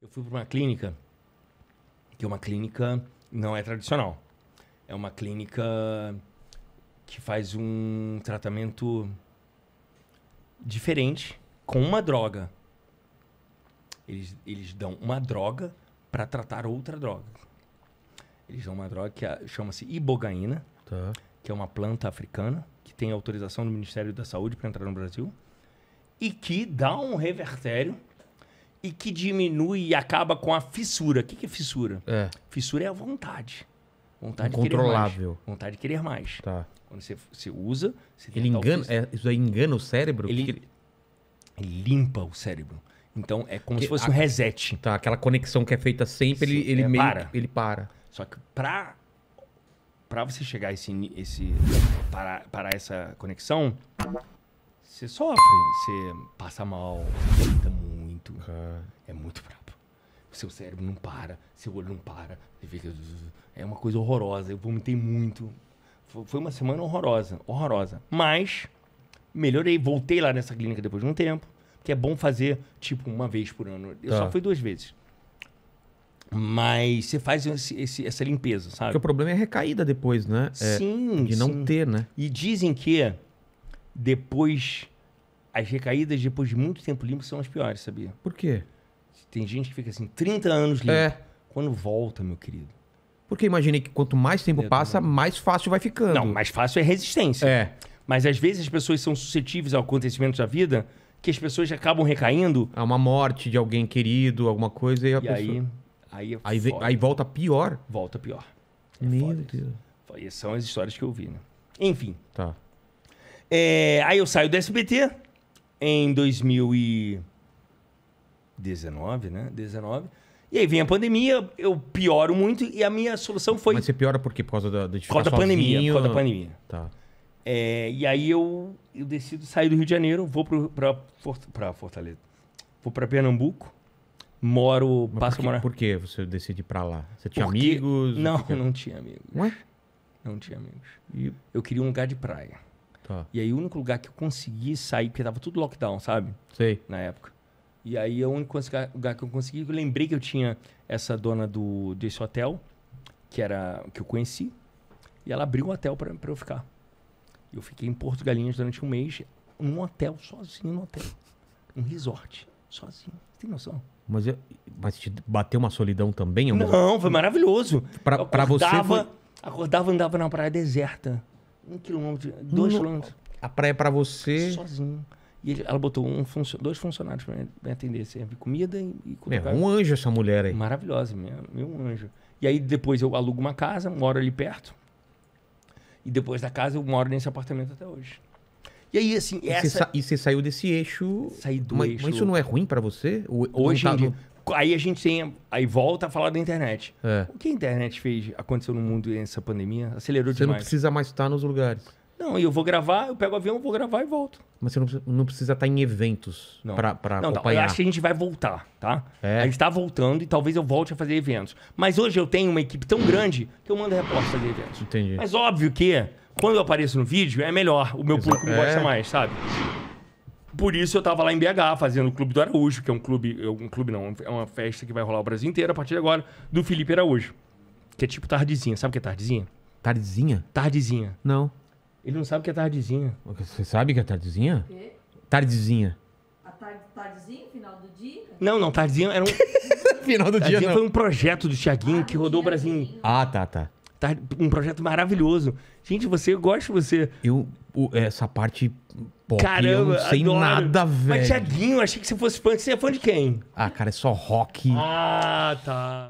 Eu fui para uma clínica, que é uma clínica não é tradicional. É uma clínica que faz um tratamento diferente com uma droga. Eles, eles dão uma droga para tratar outra droga. Eles dão uma droga que chama-se ibogaína, tá. que é uma planta africana que tem autorização do Ministério da Saúde para entrar no Brasil e que dá um revertério e que diminui e acaba com a fissura. O que, que é fissura? É. Fissura é a vontade. Vontade de querer mais. Vontade de querer mais. Tá. Quando você, você usa, você ele engana, é, isso aí engana o cérebro? Ele, ele... ele, limpa o cérebro. Então é como se fosse a... um reset. Tá, aquela conexão que é feita sempre, Sim, ele, ele é, meio, para. ele para. Só que para para você chegar esse esse para, para essa conexão, você sofre, você passa mal, você muito muito. É muito brabo. Seu cérebro não para, seu olho não para. É uma coisa horrorosa. Eu vomitei muito. Foi uma semana horrorosa, horrorosa. Mas melhorei, voltei lá nessa clínica depois de um tempo. Que é bom fazer, tipo, uma vez por ano. Eu tá. só fui duas vezes. Mas você faz esse, esse, essa limpeza, sabe? Porque o problema é a recaída depois, né? É, sim. De não sim. ter, né? E dizem que depois as recaídas depois de muito tempo limpo são as piores, sabia? Por quê? Tem gente que fica assim, 30 anos limpo. É. Quando volta, meu querido. Porque imaginei que quanto mais tempo Eu passa, também. Né? mais fácil vai ficando. Não, mais fácil é resistência. É. Mas às vezes as pessoas são suscetíveis ao acontecimento da vida que as pessoas acabam recaindo. A uma morte de alguém querido, alguma coisa, e a e pessoa... aí, aí, é aí, vem, aí, volta pior? Volta pior. É Meu Deus. Essas São as histórias que eu vi, né? Enfim. Tá. É, aí eu saio do SBT, em 2019, né? 19. E aí vem a pandemia, eu pioro muito e a minha solução foi. Mas você piora por quê? Por causa da, de por causa da pandemia. Por causa da pandemia. Tá. É, e aí eu, eu decido sair do Rio de Janeiro, vou para Fortaleza. Vou para Pernambuco, moro, Mas passo por que, morar. Por que você decide ir para lá? Você tinha Porque... amigos? Não, eu é? não tinha amigos. Ué? Não tinha amigos. E... Eu queria um lugar de praia. E aí o único lugar que eu consegui sair, porque tava tudo lockdown, sabe? Sei. Na época. E aí é o único lugar que eu consegui, eu lembrei que eu tinha essa dona do desse hotel, que era que eu conheci, e ela abriu um hotel para eu ficar. Eu fiquei em Porto Galinhas durante um mês, num hotel, sozinho no hotel. Um resort, sozinho. Você tem noção? Mas, eu, mas te bateu uma solidão também? Não, foi maravilhoso. Pra, eu acordava, pra você foi... Acordava, andava na praia deserta um quilômetro, dois no... quilômetros. A praia é para você? Sozinho. E ele, ela botou um funcio, dois funcionários para me atender, servir assim, comida e, e colocar... um anjo essa mulher aí. Maravilhosa, meu, meu anjo. E aí depois eu alugo uma casa, moro ali perto. E depois da casa eu moro nesse apartamento até hoje. E aí, assim, e essa... Você sa... saiu desse eixo... Saí do mas, eixo... Mas isso não é ruim para você? O... Hoje, tá... dia, Aí a gente tem. Aí volta a falar da internet. É. O que a internet fez, aconteceu no mundo nessa pandemia? Acelerou você demais. Você não precisa mais estar nos lugares. Não, eu vou gravar, eu pego o avião, vou gravar e volto. Mas você não precisa, não precisa estar em eventos para acompanhar. Não, tá, eu acho que a gente vai voltar, tá? É. A gente está voltando e talvez eu volte a fazer eventos. Mas hoje eu tenho uma equipe tão grande que eu mando repórter fazer eventos. Entendi. Mas óbvio que quando eu apareço no vídeo é melhor, o meu Exato. público é. gosta mais, sabe? Por isso eu tava lá em BH fazendo o Clube do Araújo, que é um clube, um clube não, é uma festa que vai rolar o Brasil inteiro a partir de agora, do Felipe Araújo. Que é tipo tardezinha. Sabe o que é tardezinha? Tardezinha? Tardezinha. Não. Ele não sabe o que é tardezinha. Você sabe o que é tardezinha? O quê? Tardezinha. A tardezinha, final do dia? Não, não, tardezinha era um. final do dia. Não. Foi um projeto do Thiaguinho ah, que rodou o Brasil. Ah, tá, tá. Um projeto maravilhoso. Gente, você, eu gosto de você. Eu, essa parte Pop. Caramba, eu não sei adoro. nada, velho. Mas, Tiaguinho, achei que você fosse fã. Você é fã de quem? Ah, cara, é só rock. Ah, tá.